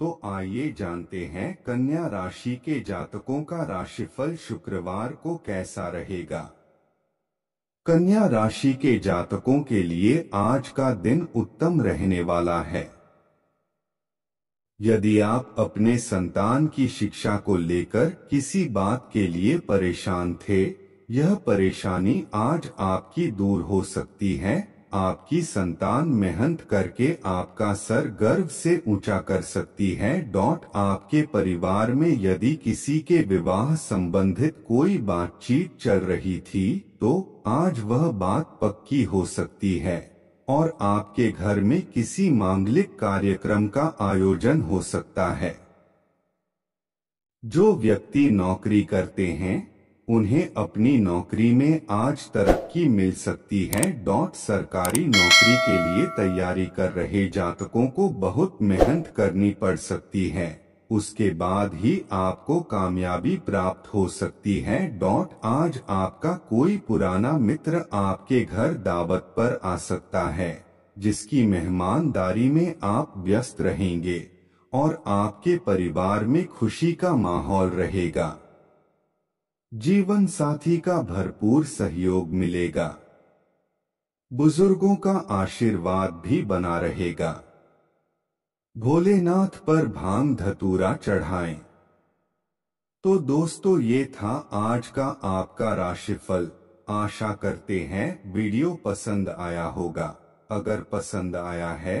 तो आइए जानते हैं कन्या राशि के जातकों का राशिफल शुक्रवार को कैसा रहेगा कन्या राशि के जातकों के लिए आज का दिन उत्तम रहने वाला है यदि आप अपने संतान की शिक्षा को लेकर किसी बात के लिए परेशान थे यह परेशानी आज आपकी दूर हो सकती है आपकी संतान मेहनत करके आपका सर गर्व से ऊंचा कर सकती है डॉट आपके परिवार में यदि किसी के विवाह संबंधित कोई बातचीत चल रही थी तो आज वह बात पक्की हो सकती है और आपके घर में किसी मांगलिक कार्यक्रम का आयोजन हो सकता है जो व्यक्ति नौकरी करते हैं उन्हें अपनी नौकरी में आज तरक्की मिल सकती है डॉट सरकारी नौकरी के लिए तैयारी कर रहे जातकों को बहुत मेहनत करनी पड़ सकती है उसके बाद ही आपको कामयाबी प्राप्त हो सकती है डॉट आज आपका कोई पुराना मित्र आपके घर दावत पर आ सकता है जिसकी मेहमानदारी में आप व्यस्त रहेंगे और आपके परिवार में खुशी का माहौल रहेगा जीवन साथी का भरपूर सहयोग मिलेगा बुजुर्गों का आशीर्वाद भी बना रहेगा भोलेनाथ पर भांग धतूरा चढ़ाएं। तो दोस्तों ये था आज का आपका राशिफल आशा करते हैं वीडियो पसंद आया होगा अगर पसंद आया है